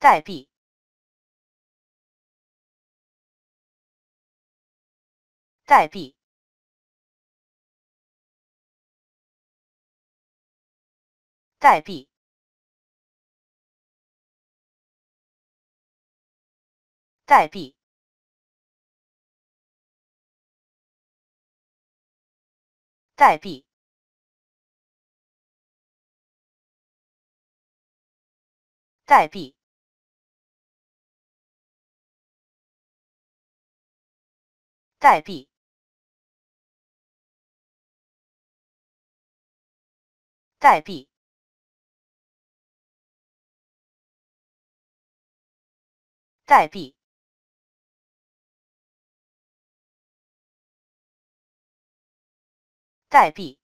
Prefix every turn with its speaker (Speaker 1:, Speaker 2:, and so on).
Speaker 1: 代币，代币，代币，代币，代币，代币。代币，代币，代币，代币。